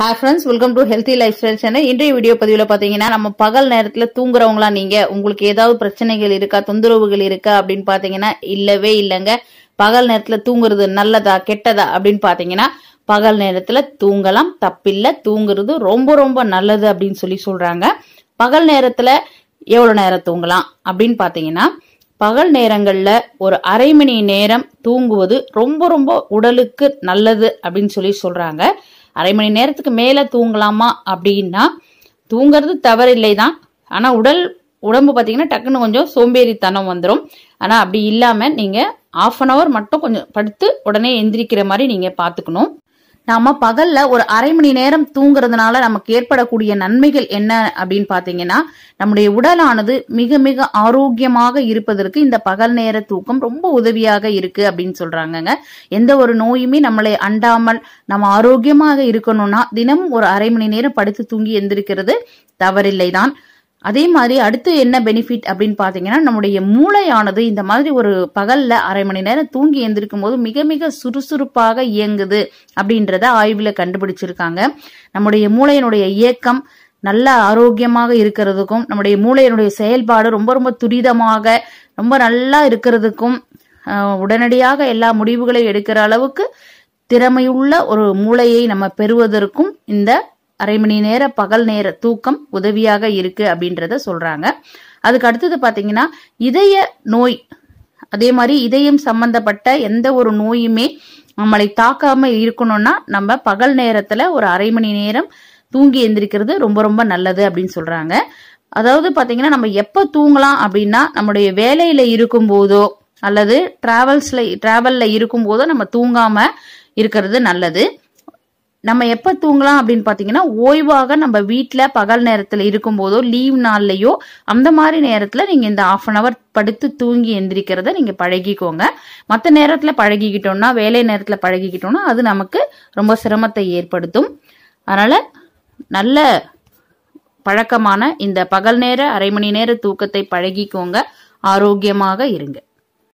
hi friends welcome to healthy life style channel இன்றைய video பதிவில் பார்த்தீங்கன்னா நம்ம பகல் நேரத்தில் தூங்குறவங்களா நீங்கள் உங்களுக்கு ஏதாவது பிரச்சனைகள் இருக்கா தொந்தரவுகள் இருக்கா அப்படின்னு பார்த்தீங்கன்னா இல்லவே இல்லைங்க பகல் நேரத்தில் தூங்குறது நல்லதா கெட்டதா அப்படின்னு பார்த்தீங்கன்னா பகல் நேரத்தில் தூங்கலாம் தப்பில்லை தூங்குறது ரொம்ப ரொம்ப நல்லது அப்படின்னு சொல்லி சொல்கிறாங்க பகல் நேரத்தில் எவ்வளோ நேரம் தூங்கலாம் அப்படின்னு பார்த்தீங்கன்னா பகல் நேரங்களில் ஒரு அரை மணி நேரம் தூங்குவது ரொம்ப ரொம்ப உடலுக்கு நல்லது அப்படின்னு சொல்லி சொல்கிறாங்க அரை மணி நேரத்துக்கு மேலே தூங்கலாமா அப்படின்னா தூங்கிறது தவறில்லை தான் ஆனால் உடல் உடம்பு பார்த்தீங்கன்னா டக்குன்னு கொஞ்சம் சோம்பேறித்தனம் வந்துடும் ஆனால் அப்படி இல்லாமல் நீங்கள் ஆஃப் அன் ஹவர் மட்டும் கொஞ்சம் படுத்து உடனே எந்திரிக்கிற மாதிரி நீங்கள் பார்த்துக்கணும் நாம பகல்ல ஒரு அரை மணி நேரம் தூங்குறதுனால நமக்கு ஏற்படக்கூடிய நன்மைகள் என்ன அப்படின்னு பாத்தீங்கன்னா நம்முடைய உடலானது மிக மிக ஆரோக்கியமாக இருப்பதற்கு இந்த பகல் நேர தூக்கம் ரொம்ப உதவியாக இருக்கு அப்படின்னு சொல்றாங்கங்க எந்த ஒரு நோயுமே நம்மளை அண்டாமல் நம்ம ஆரோக்கியமாக இருக்கணும்னா தினமும் ஒரு அரை மணி நேரம் படுத்து தூங்கி எந்திருக்கிறது தவறில்லைதான் அதே மாதிரி அடுத்து என்ன பெனிஃபிட் அப்படின்னு பார்த்தீங்கன்னா நம்முடைய மூளையானது இந்த மாதிரி ஒரு பகலில் அரை மணி நேரம் தூங்கி எழுந்திருக்கும் போது மிக மிக சுறுசுறுப்பாக இயங்குது அப்படின்றத ஆய்வில் கண்டுபிடிச்சிருக்காங்க நம்முடைய மூளையினுடைய இயக்கம் நல்ல ஆரோக்கியமாக இருக்கிறதுக்கும் நம்முடைய மூளையினுடைய செயல்பாடு ரொம்ப ரொம்ப துரிதமாக ரொம்ப நல்லா இருக்கிறதுக்கும் உடனடியாக எல்லா முடிவுகளையும் எடுக்கிற அளவுக்கு திறமையுள்ள ஒரு மூளையை நம்ம பெறுவதற்கும் இந்த அரை மணி நேர பகல் நேர தூக்கம் உதவியாக இருக்கு அப்படின்றத சொல்றாங்க அதுக்கு அடுத்தது பாத்தீங்கன்னா இதய நோய் அதே மாதிரி இதயம் சம்பந்தப்பட்ட எந்த ஒரு நோயுமே நம்மளை தாக்காம இருக்கணும்னா நம்ம பகல் நேரத்துல ஒரு அரை மணி நேரம் தூங்கி எந்திரிக்கிறது ரொம்ப ரொம்ப நல்லது அப்படின்னு சொல்றாங்க அதாவது பாத்தீங்கன்னா நம்ம எப்ப தூங்கலாம் அப்படின்னா நம்முடைய வேலையில இருக்கும் போதோ அல்லது டிராவல்ஸ்ல டிராவல்ல இருக்கும் போதோ நம்ம தூங்காம இருக்கிறது நல்லது நம்ம எப்போ தூங்கலாம் அப்படின்னு பார்த்தீங்கன்னா ஓய்வாக நம்ம வீட்டில் பகல் நேரத்தில் இருக்கும் போதோ லீவ் நாள்லையோ அந்த மாதிரி நேரத்தில் நீங்கள் இந்த ஆஃப் அன் அவர் படுத்து தூங்கி எந்திரிக்கிறத நீங்கள் பழகிக்கோங்க மற்ற நேரத்தில் பழகிக்கிட்டோம்னா வேலை நேரத்தில் பழகிக்கிட்டோம்னா அது நமக்கு ரொம்ப சிரமத்தை ஏற்படுத்தும் அதனால் நல்ல பழக்கமான இந்த பகல் நேர அரை மணி நேர தூக்கத்தை பழகிக்கோங்க ஆரோக்கியமாக இருங்க